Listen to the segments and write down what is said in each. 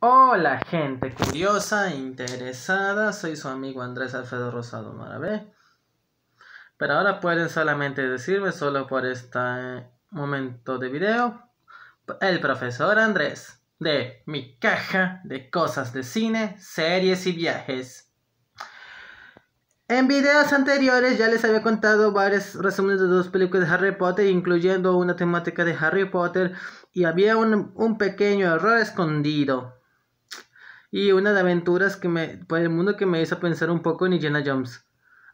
Hola gente curiosa, e interesada, soy su amigo Andrés Alfredo Rosado Maravé. Pero ahora pueden solamente decirme, solo por este momento de video, el profesor Andrés, de mi caja de cosas de cine, series y viajes. En videos anteriores ya les había contado varios resúmenes de dos películas de Harry Potter, incluyendo una temática de Harry Potter, y había un, un pequeño error escondido y una de aventuras que me, por el mundo que me hizo pensar un poco en Indiana Jones.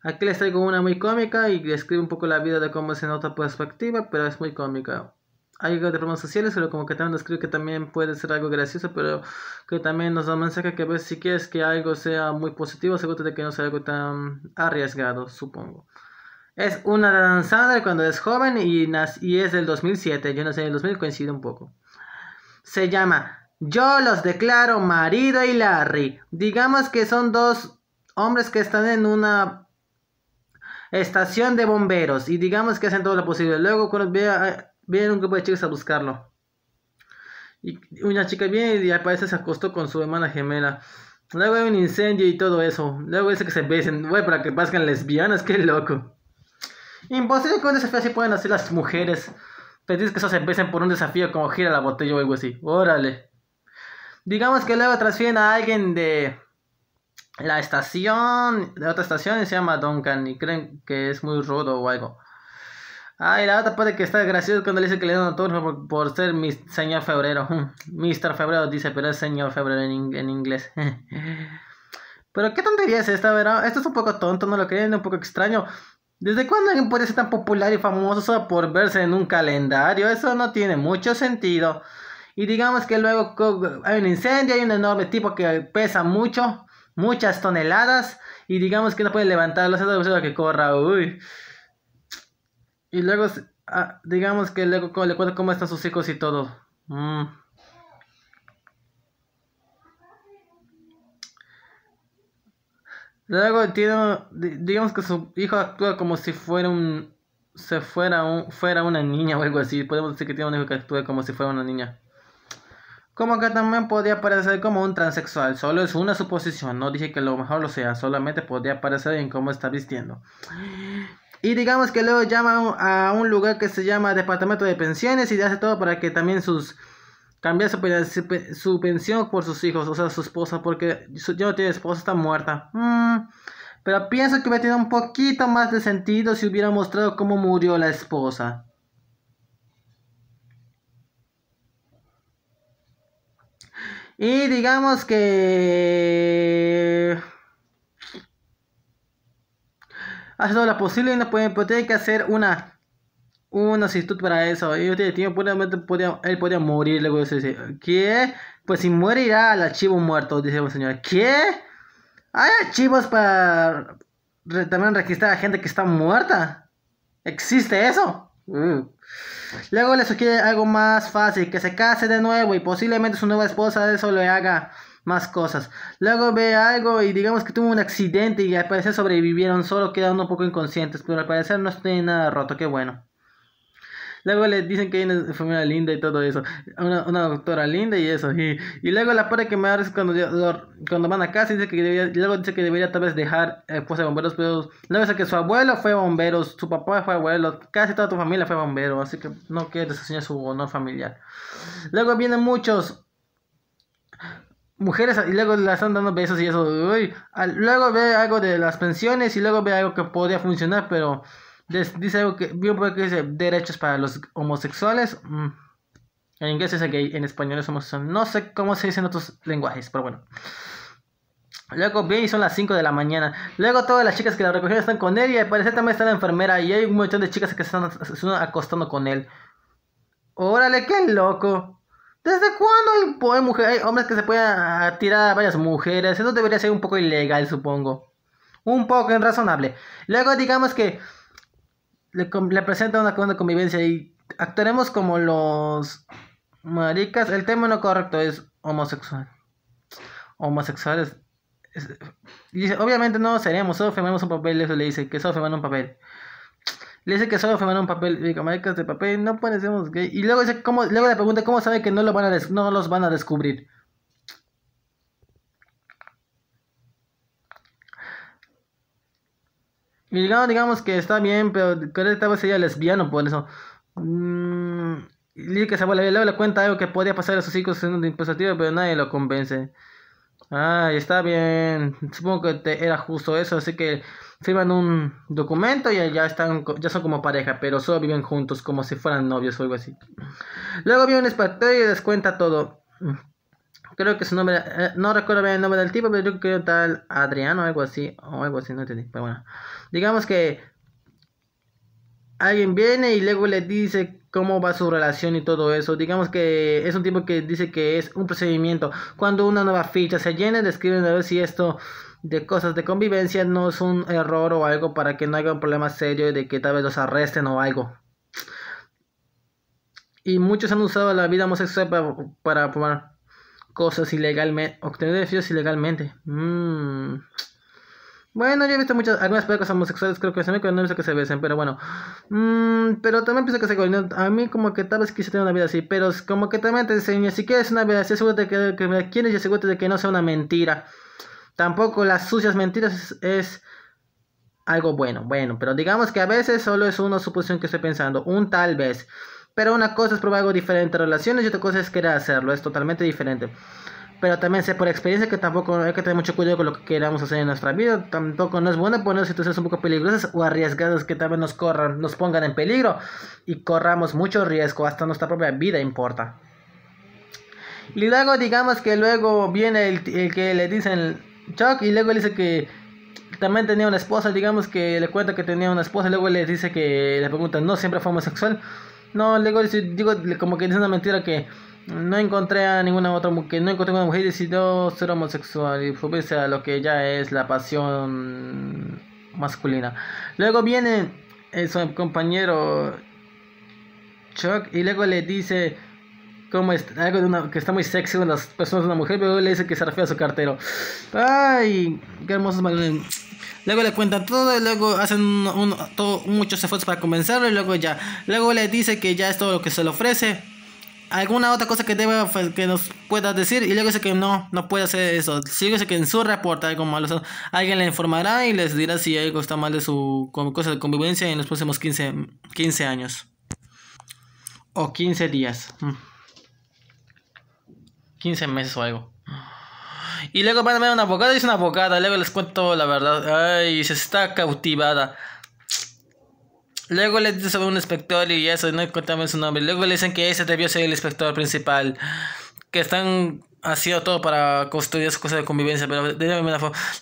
Aquí les traigo una muy cómica y describe un poco la vida de cómo es en otra perspectiva, pero es muy cómica. Hay algo de problemas sociales, pero como que también describe que también puede ser algo gracioso, pero que también nos da mensaje que a veces si quieres que algo sea muy positivo, seguro de que no sea algo tan arriesgado, supongo. Es una de danzada cuando es joven y, y es del 2007, yo no sé, en el 2000 coincide un poco. Se llama yo los declaro marido y Larry. Digamos que son dos hombres que están en una estación de bomberos y digamos que hacen todo lo posible. Luego viene un grupo de chicas a buscarlo. Y una chica viene y aparece se acostó con su hermana gemela. Luego hay un incendio y todo eso. Luego dice que se besen. Güey, para que pasen lesbianas, qué loco. Imposible que un desafío así puedan hacer las mujeres. Pedir que eso se besen por un desafío como gira la botella o algo así. Órale. Digamos que luego transfieren a alguien de la estación, de otra estación, y se llama Duncan, y creen que es muy rudo o algo. Ah, y la otra parte que está gracioso cuando le dice que le dan un por, ser mi señor febrero. Mister Febrero dice, pero es señor febrero en, en inglés. pero qué tontería es esta, ¿verdad? Esto es un poco tonto, no lo creen, un poco extraño. ¿Desde cuándo alguien puede ser tan popular y famoso solo por verse en un calendario? Eso no tiene mucho sentido. Y digamos que luego hay un incendio, hay un enorme tipo que pesa mucho, muchas toneladas, y digamos que no puede levantarlo, es lo que corra, uy. Y luego, ah, digamos que luego le cuento cómo están sus hijos y todo. Mm. Luego tiene, digamos que su hijo actúa como si fuera un, se fuera un, fuera una niña o algo así. Podemos decir que tiene un hijo que actúa como si fuera una niña. Como que también podría parecer como un transexual, solo es una suposición, no dije que lo mejor lo sea, solamente podría parecer en cómo está vistiendo. Y digamos que luego llama a un lugar que se llama Departamento de Pensiones y hace todo para que también sus... cambie su, pensión por sus hijos, o sea, su esposa, porque su, no tiene esposa, está muerta. Mm, pero pienso que hubiera tenido un poquito más de sentido si hubiera mostrado cómo murió la esposa. Y digamos que Hace todo lo posible y no pueden, pero pues tiene que hacer una una solicitud para eso. Y pues, podría, él podría morir, luego ¿qué? Pues si muere irá al archivo muerto, dice el señor. ¿Qué? Hay archivos para también registrar a gente que está muerta. ¿Existe eso? Mm. Luego le sugiere algo más fácil, que se case de nuevo y posiblemente su nueva esposa eso le haga más cosas. Luego ve algo y digamos que tuvo un accidente y al parecer sobrevivieron, solo quedando un poco inconscientes, pero al parecer no tiene nada roto, qué bueno. Luego le dicen que hay una familia linda y todo eso. Una, doctora linda y eso. Y, y luego la parte que me da es cuando, cuando van a casa dice que luego dice que debería tal vez dejar eh, de pues, bomberos. Pero luego dice que su abuelo fue bombero, su papá fue abuelo, casi toda tu familia fue bombero. Así que no quieres enseñar su honor familiar. Luego vienen muchos mujeres y luego le están dando besos y eso. Luego ve algo de las pensiones y luego ve algo que podría funcionar, pero dice algo que. Vi un poco dice derechos para los homosexuales. Mm. En inglés es gay, en español es homosexual. No sé cómo se dice en otros lenguajes, pero bueno. Luego bien y son las 5 de la mañana. Luego todas las chicas que la recogieron están con él y al parecer también está la enfermera y hay un montón de chicas que se están, acostando con él. Órale, qué loco. ¿Desde cuándo hay, mujer, hay hombres que se pueden ah, tirar a varias mujeres? Eso debería ser un poco ilegal, supongo. Un poco irrazonable. Luego digamos que le, presenta una, de convivencia y actuaremos como los maricas. El término correcto es homosexual. Homosexuales. Es, dice, obviamente no seríamos solo firmamos un papel. Eso le dice, que solo firmaron un papel. Le dice que solo firmaron un papel. dice maricas de papel, no parecemos gay. Y luego, dice, ¿cómo, luego le pregunta, ¿cómo sabe que no, lo van no los van a descubrir? digamos que está bien, pero creo que tal vez sería lesbiano por eso. Mm, que se le, le cuenta algo que podía pasar a sus hijos en un dispositivo, pero nadie lo convence. Ay, ah, está bien. Supongo que era justo eso, así que firman un documento y ya están ya son como pareja, pero solo viven juntos como si fueran novios o algo así. Luego viene un espectáculo y les cuenta todo creo que su nombre, eh, no recuerdo bien el nombre del tipo, pero yo creo que tal Adriano o algo así, o algo así, no entendí, pero bueno. Digamos que alguien viene y luego le dice cómo va su relación y todo eso. Digamos que es un tipo que dice que es un procedimiento. Cuando una nueva ficha se llena, describen a ver si esto de cosas de convivencia no es un error o algo para que no haya un problema serio de que tal vez los arresten o algo. Y muchos han usado la vida homosexual para, para cosas ilegalmente, obtener beneficios ilegalmente. Mmm... Bueno, yo he visto muchas, algunas parejas homosexuales, creo que se me no he que se besen, pero bueno. Mmm... pero también pienso que se A mí como que tal vez quise tener una vida así, pero como que también te enseña, si quieres una vida así, asegúrate que, que me quieres y asegúrate de que no sea una mentira. Tampoco las sucias mentiras es algo bueno, bueno, pero digamos que a veces solo es una suposición que estoy pensando, un tal vez. Pero una cosa es probar algo diferente en relaciones y otra cosa es querer hacerlo, es totalmente diferente. Pero también sé por experiencia que tampoco hay que tener mucho cuidado con lo que queramos hacer en nuestra vida. Tampoco no es bueno poner situaciones un poco peligrosas o arriesgadas que también nos corran, nos pongan en peligro y corramos mucho riesgo, hasta nuestra propia vida importa. Y luego digamos que luego viene el, el que le dicen Chuck y luego le dice que también tenía una esposa, digamos que le cuenta que tenía una esposa, Y luego le dice que le pregunta, no siempre fue homosexual. No, luego digo, como que dice una mentira que no encontré a ninguna otra mujer, no encontré a una mujer y decidió ser homosexual y subirse a lo que ya es la pasión masculina. Luego viene eh, su compañero Chuck y luego le dice como algo que está muy sexy con las personas de una mujer, luego le dice que se refiere a su cartero. Ay, qué hermosos Luego le cuentan todo y luego hacen muchos esfuerzos para convencerlo y luego ya. Luego le dice que ya es todo lo que se le ofrece. Alguna otra cosa que deba pues, que nos pueda decir y luego dice que no, no puede hacer eso. Sigue que en su reporte algo malo, alguien le informará y les dirá si algo está mal de su cosa de convivencia en los próximos 15, 15 años. O 15 días. 15 mm. meses o algo. Y luego van a ver una abogada y es una abogada. Luego les cuento la verdad. Ay, se está cautivada. Luego le dice sobre un inspector y eso, no contamos su nombre. Luego le dicen que ese debió ser el inspector principal. Que están haciendo todo para construir sus cosas de convivencia. Pero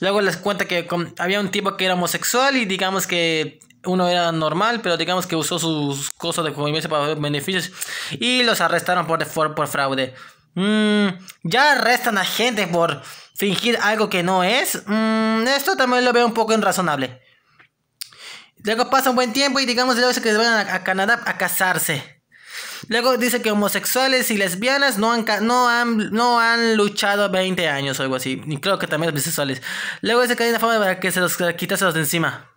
Luego les cuenta que había un tipo que era homosexual y digamos que uno era normal, pero digamos que usó sus cosas de convivencia para beneficios. Y los arrestaron por, por fraude. Mm, ya arrestan a gente por fingir algo que no es. Mm, esto también lo veo un poco irrazonable. Luego pasa un buen tiempo y digamos luego que van a, Canadá a casarse. Luego dice que homosexuales y lesbianas no han, no han, no han luchado 20 años o algo así. Y creo que también los bisexuales. Luego dice que hay una forma para que se los quitase los de encima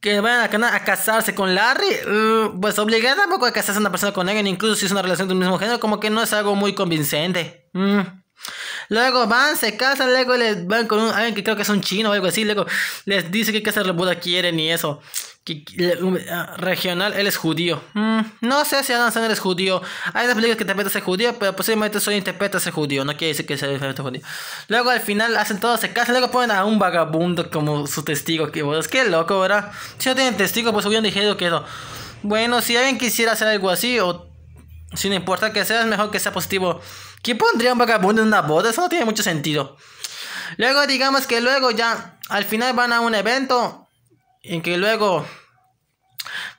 que vayan a, casarse con Larry, mm, pues obligada tampoco a casarse una persona con alguien, incluso si es una relación del mismo género, como que no es algo muy convincente. Mm. Luego van, se casan, luego les van con alguien que creo que es un chino o algo así, luego les dice que qué lo boda quieren y eso. Um, ah, regional, él es judío. Mm, no sé si Adam Sandler es judío. Hay dos películas que interpreta ser judío, pero posiblemente solo interpreta ser judío. No quiere decir que sea diferente judío. Luego al final hacen todo, se casan. Luego ponen a un vagabundo como su testigo. Que es que loco, ¿verdad? Si no tienen testigo, pues hubieran dijeron que Bueno, si alguien quisiera hacer algo así, o si no importa que sea, es mejor que sea positivo. ¿Quién pondría un vagabundo en una boda? Eso no tiene mucho sentido. Luego, digamos que luego ya al final van a un evento en que luego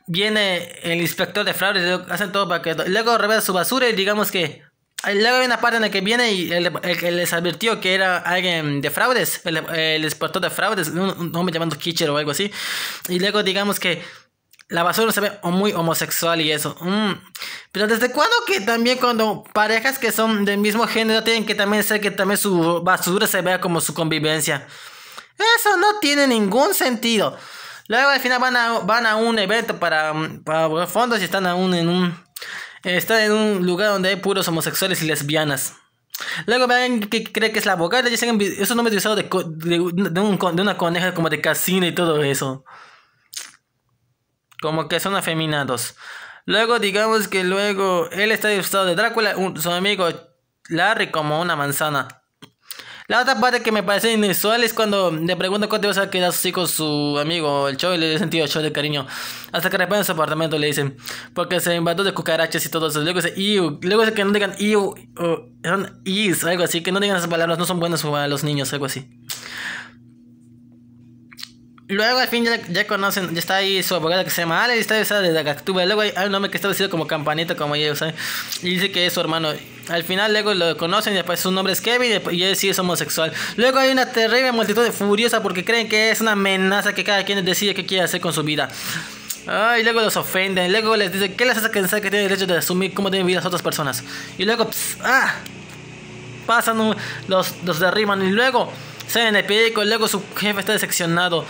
viene el inspector de fraudes... hacen todo para que... Luego revela su basura y digamos que... Luego hay una parte en la que viene y les advirtió que era alguien de fraudes, el, inspector de fraudes, un, hombre llamando Kitcher o algo así. Y luego digamos que la basura se ve muy homosexual y eso. Mm. Pero desde cuándo que también cuando parejas que son del mismo género tienen que también ser que también su basura se vea como su convivencia. Eso no tiene ningún sentido. Luego al final van a, van a un evento para, para fondos y están aún en un. Están en un lugar donde hay puros homosexuales y lesbianas. Luego ven que cree que es la abogada y dicen esos nombres de, de, de, una coneja como de casino y todo eso. Como que son afeminados. Luego digamos que luego él está disfrazado de Drácula, un, su amigo Larry como una manzana. La otra parte que me parece inusual es cuando le pregunto cuánto iba a quedar así con su amigo, el y le he sentido show de cariño. Hasta que responde en su apartamento le dicen, porque se invadió de cucarachas y todo eso. Luego dice, iu. Luego dice que no digan iu, o son algo así. Que no digan esas palabras, no son buenas para los niños, algo así. Luego al fin ya, ya, conocen, ya está ahí su abogada que se llama Ale, está usada de la Luego hay, un hombre que está vestido como campanita, como ellos, ¿saben? Y dice que es su hermano. Al final luego lo conocen y después su nombre es Kevin y él sí es homosexual. Luego hay una terrible multitud de furiosa porque creen que es una amenaza que cada quien decide qué quiere hacer con su vida. Ay, luego los ofenden, luego les dicen que les hace pensar que tienen derecho de asumir cómo tienen vida las otras personas. Y luego, ah, pasan, los, los derriban y luego se en el periódico, luego su jefe está decepcionado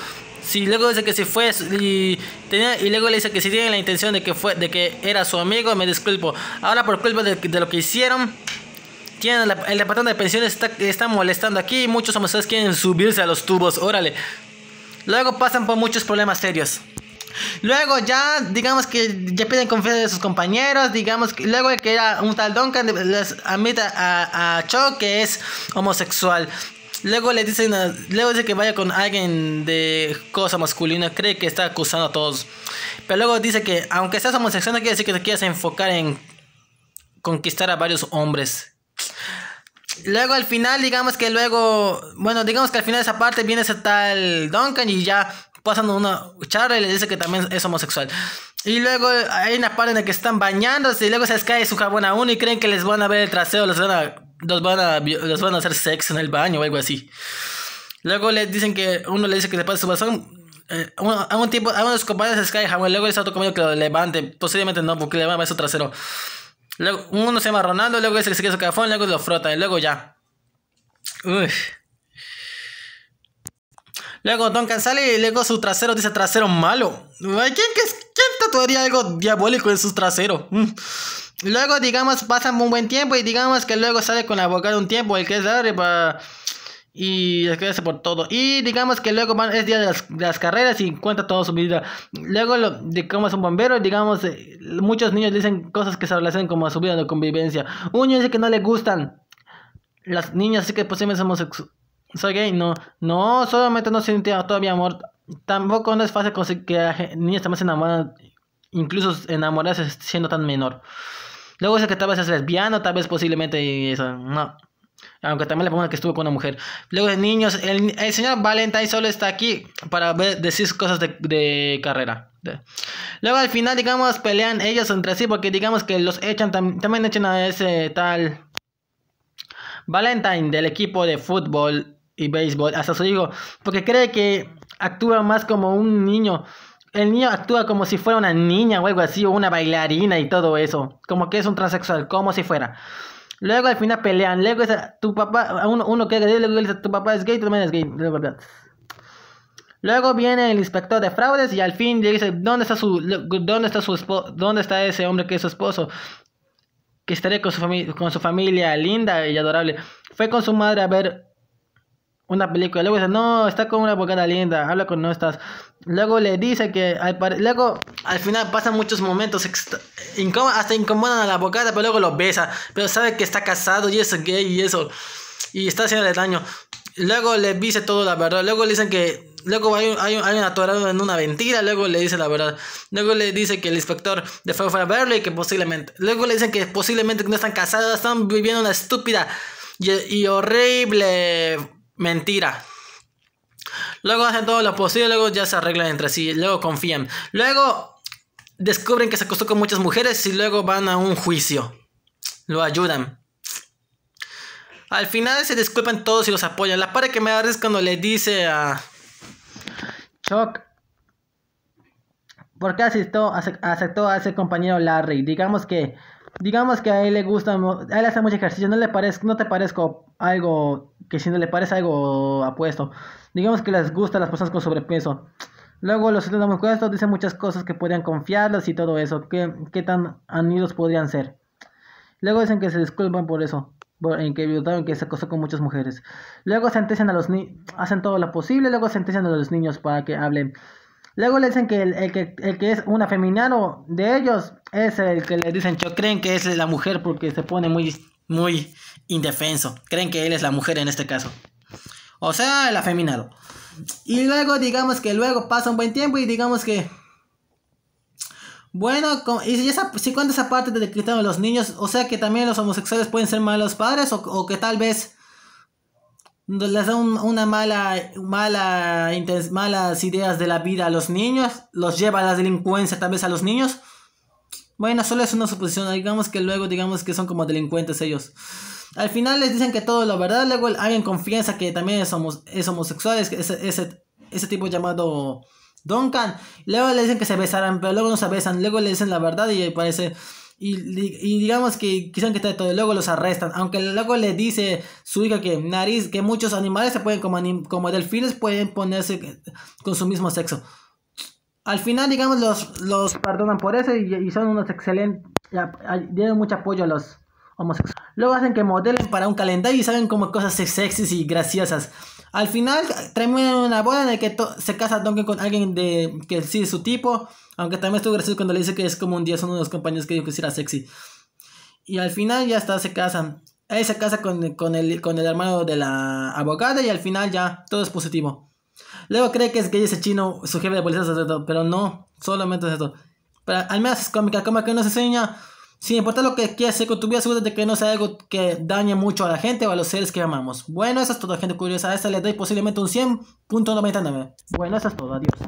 luego dice que si fue y, tenía, y luego le dice que si tiene la intención de que fue de que era su amigo, me disculpo. Ahora por culpa de, lo que hicieron, el departamento de pensiones está, molestando aquí y muchos homosexuales quieren subirse a los tubos, órale. Luego pasan por muchos problemas serios. Luego ya, digamos que ya piden confianza de sus compañeros, digamos que luego que era un tal Duncan les admite a Cho que es homosexual. Luego le dicen, luego dice que vaya con alguien de cosa masculina, cree que está acusando a todos. Pero luego dice que aunque seas homosexual no quiere decir que te quieras enfocar en conquistar a varios hombres. Luego al final, digamos que luego, bueno, digamos que al final de esa parte viene ese tal Duncan y ya pasando una charla y le dice que también es homosexual. Y luego hay una parte en la que están bañándose y luego se les cae su jabón a uno y creen que les van a ver el trasero, les van a los van a, los van a hacer sexo en el baño o algo así. Luego le dicen que uno le dice que le pase su bastón. Eh, a, un, a un tiempo, a unos compañeros de cae jamón, luego les otro compañero que lo levante, posiblemente no, porque le va a su trasero. Luego, uno se llama Ronaldo, luego dice que se quiere su cafón, luego lo frota, y luego ya. Uy. Luego Don sale y luego su trasero dice trasero malo. Ay, ¿quién, ¿Quién tatuaría algo diabólico en su trasero? Mm. Luego, digamos, pasan un buen tiempo y digamos que luego sale con la abogada un tiempo, el que es de para... Y se por todo. Y digamos que luego van, es día de las, carreras y cuenta toda su vida. Luego, de cómo es un bombero, digamos, eh, muchos niños dicen cosas que se relacionan como a su vida de convivencia. Un niño dice que no le gustan las niñas, así que posiblemente pues, somos somos soy gay, no, no, solamente no todo todavía amor. Tampoco no es fácil conseguir que niñas esté se enamoran, incluso enamorarse siendo tan menor. Luego dice que tal vez es lesbiano, tal vez posiblemente y eso, no. Aunque también le pongo que estuvo con una mujer. Luego, niños, el, señor Valentine solo está aquí para ver, decir cosas de, carrera. Luego al final, digamos, pelean ellos entre sí porque digamos que los echan, también echan a ese tal Valentine del equipo de fútbol y béisbol, hasta su hijo, porque cree que actúa más como un niño el niño actúa como si fuera una niña o algo así, o una bailarina y todo eso. Como que es un transexual, como si fuera. Luego al final pelean, luego es tu papá, uno, uno que luego dice tu papá es gay, tu mamá es gay. Luego viene el inspector de fraudes y al fin dice, ¿dónde está su, dónde está su dónde está ese hombre que es su esposo? Que estaría con su, familia, con su familia linda y adorable. Fue con su madre a ver una película. Luego dice, no, está con una abogada linda, habla con no Luego le dice que al luego al final pasan muchos momentos hasta incomodan a la abogada pero luego lo besa, pero sabe que está casado y es gay y eso y está haciéndole daño. Luego le dice todo la verdad, luego le dicen que luego hay un, atorado en una mentira, luego le dice la verdad. Luego le dice que el inspector de fue a verlo y que posiblemente luego le dicen que posiblemente no están casados, están viviendo una estúpida y horrible mentira. Luego hacen todo lo posible, luego ya se arreglan entre sí, luego confían. Luego descubren que se acostó con muchas mujeres y luego van a un juicio. Lo ayudan. Al final se disculpan todos y los apoyan. La parte que me da es cuando le dice a Chuck, ¿por qué aceptó a ese compañero Larry? Digamos que, digamos que a él le gusta, a él hace mucho ejercicio, no, le parece? no te parezco algo que si no le parece algo apuesto. Digamos que les gusta a las personas con sobrepeso. Luego los damos mujeres dicen muchas cosas que podrían confiarlas y todo eso. ¿Qué, tan anidos podrían ser? Luego dicen que se disculpan por eso. en que que se acosó con muchas mujeres. Luego sentencian a los niños. Hacen todo lo posible. Luego sentencian a los niños para que hablen. Luego le dicen que el, que, es una afeminado de ellos es el que le dicen, yo creen que es la mujer porque se pone muy muy indefenso. Creen que él es la mujer en este caso. O sea, el afeminado. Y luego, digamos que luego pasa un buen tiempo y digamos que. Bueno, y si, esa, cuenta esa parte de que los niños, o sea que también los homosexuales pueden ser malos padres, o, que tal vez les da una mala, mala, malas ideas de la vida a los niños, los lleva a la delincuencia tal vez a los niños, bueno, solo es una suposición. Digamos que luego, digamos que son como delincuentes ellos. Al final les dicen que todo es la verdad. Luego alguien confianza que también es, homosexuales homosexual. ese, ese, tipo llamado Duncan. Luego le dicen que se besaran, pero luego no se besan. Luego le dicen la verdad y parece. Y, digamos que quizás que todo, luego los arrestan. Aunque luego le dice su hija que nariz, que muchos animales se pueden, como, como delfines, pueden ponerse con su mismo sexo al final, digamos, los, los perdonan por eso y, son unos excelentes, dieron mucho apoyo a los homosexuales. Luego hacen que modelen para un calendario y saben como cosas sexys y graciosas. Al final terminan una boda en la que se casa Donkey con alguien de que sí es su tipo, aunque también estuvo gracioso cuando le dice que es como un día son uno de los compañeros que dijo que sí era sexy. Y al final ya está, se casan. Ahí se casa con, con, el, con el hermano de la abogada y al final ya todo es positivo. Luego cree que es gay ese chino, su jefe de policía, pero no, solamente es esto. Pero al menos es cómica, como que nos enseña, Si importa lo que quieras hacer con tu vida, asegúrate de que no sea algo que dañe mucho a la gente o a los seres que amamos. Bueno, eso es todo, gente curiosa. A esta le doy posiblemente un 100.99. Bueno, eso es todo, adiós.